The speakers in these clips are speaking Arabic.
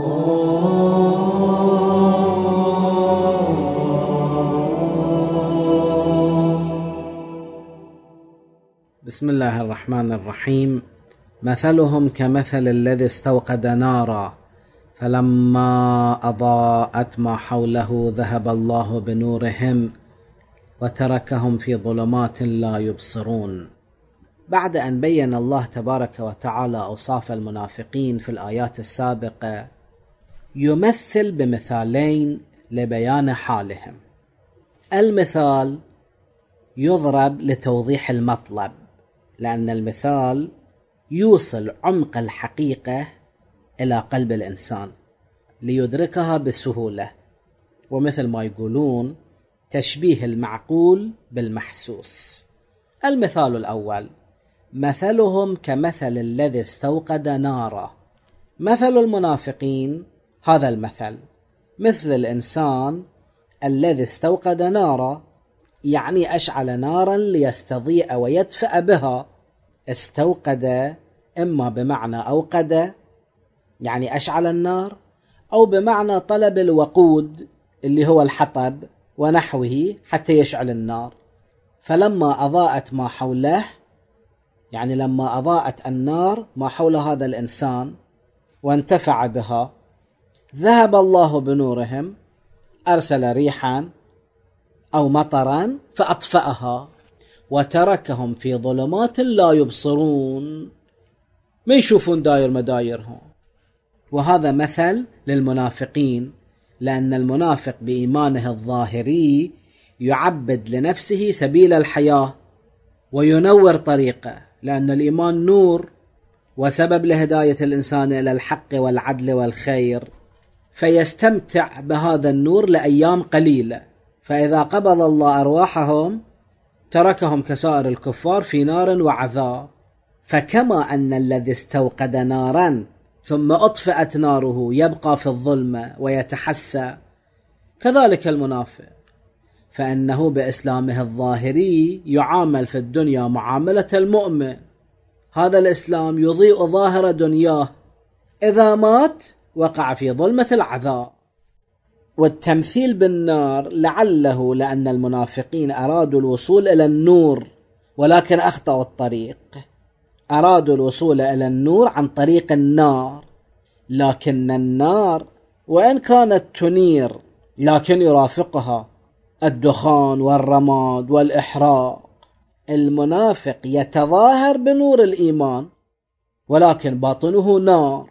بسم الله الرحمن الرحيم مثلهم كمثل الذي استوقد نارا فلما اضاءت ما حوله ذهب الله بنورهم وتركهم في ظلمات لا يبصرون بعد ان بين الله تبارك وتعالى اوصاف المنافقين في الايات السابقه يمثل بمثالين لبيان حالهم المثال يضرب لتوضيح المطلب لان المثال يوصل عمق الحقيقه الى قلب الانسان ليدركها بسهوله ومثل ما يقولون تشبيه المعقول بالمحسوس المثال الاول مثلهم كمثل الذي استوقد نارا مثل المنافقين هذا المثل مثل الإنسان الذي استوقد نارا يعني أشعل نارا ليستضيء ويدفأ بها استوقد إما بمعنى أوقد يعني أشعل النار أو بمعنى طلب الوقود اللي هو الحطب ونحوه حتى يشعل النار فلما أضاءت ما حوله يعني لما أضاءت النار ما حول هذا الإنسان وانتفع بها ذهب الله بنورهم ارسل ريحا او مطرا فاطفاها وتركهم في ظلمات لا يبصرون ما يشوفون داير مدايرهم وهذا مثل للمنافقين لان المنافق بايمانه الظاهري يعبد لنفسه سبيل الحياه وينور طريقه لان الايمان نور وسبب لهدايه الانسان الى الحق والعدل والخير فيستمتع بهذا النور لايام قليله فاذا قبض الله ارواحهم تركهم كسائر الكفار في نار وعذاب فكما ان الذي استوقد نارا ثم اطفئت ناره يبقى في الظلمه ويتحسى كذلك المنافق فانه باسلامه الظاهري يعامل في الدنيا معامله المؤمن هذا الاسلام يضيء ظاهر دنياه اذا مات وقع في ظلمة العذاء والتمثيل بالنار لعله لأن المنافقين أرادوا الوصول إلى النور ولكن أخطأوا الطريق أرادوا الوصول إلى النور عن طريق النار لكن النار وإن كانت تنير لكن يرافقها الدخان والرماد والإحراق المنافق يتظاهر بنور الإيمان ولكن باطنه نار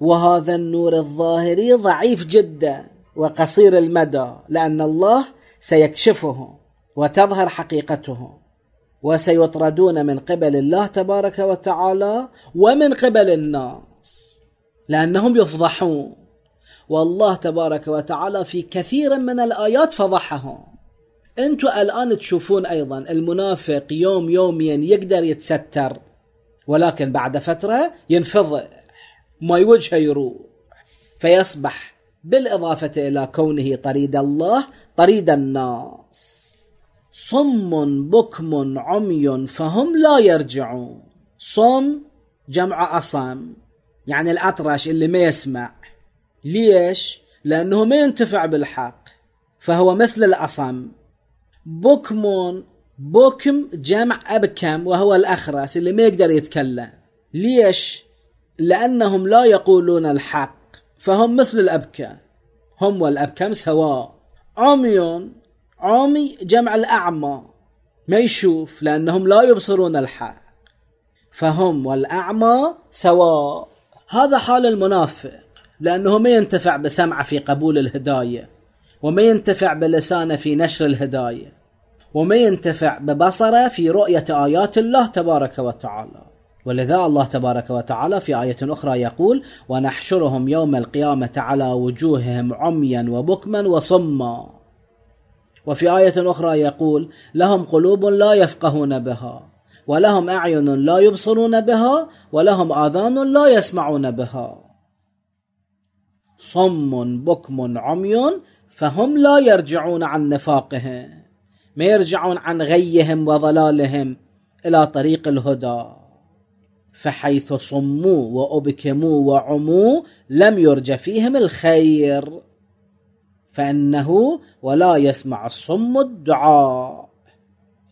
وهذا النور الظاهري ضعيف جدا وقصير المدى لان الله سيكشفه وتظهر حقيقته وسيطردون من قبل الله تبارك وتعالى ومن قبل الناس لانهم يفضحون والله تبارك وتعالى في كثير من الايات فضحهم انتم الان تشوفون ايضا المنافق يوم يومين يقدر يتستر ولكن بعد فتره ينفضح ما يوجهه يروح فيصبح بالإضافة إلى كونه طريد الله طريد الناس صم بكم عمي فهم لا يرجعون صم جمع أصم يعني الأطرش اللي ما يسمع ليش؟ لأنه ما ينتفع بالحق فهو مثل الأصم بكم بكم جمع أبكم وهو الأخرس اللي ما يقدر يتكلم ليش؟ لأنهم لا يقولون الحق فهم مثل الأبكة هم والأبكم سواء عمي عمي جمع الأعمى ما يشوف لأنهم لا يبصرون الحق فهم والأعمى سواء هذا حال المنافق لأنه ما ينتفع بسمعه في قبول الهداية وما ينتفع بلسانه في نشر الهداية وما ينتفع ببصره في رؤية آيات الله تبارك وتعالى ولذا الله تبارك وتعالى في آية أخرى يقول ونحشرهم يوم القيامة على وجوههم عميا وبكما وصما وفي آية أخرى يقول لهم قلوب لا يفقهون بها ولهم أعين لا يبصرون بها ولهم آذان لا يسمعون بها صم بكم عمي فهم لا يرجعون عن نفاقهم ما يرجعون عن غيهم وضلالهم إلى طريق الهدى فحيث صموا وأبكموا وعموا لم يرج فيهم الخير فإنه ولا يسمع الصم الدعاء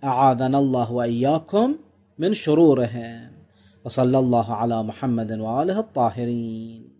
أعاذنا الله وإياكم من شرورهم وصلى الله على محمد وآله الطاهرين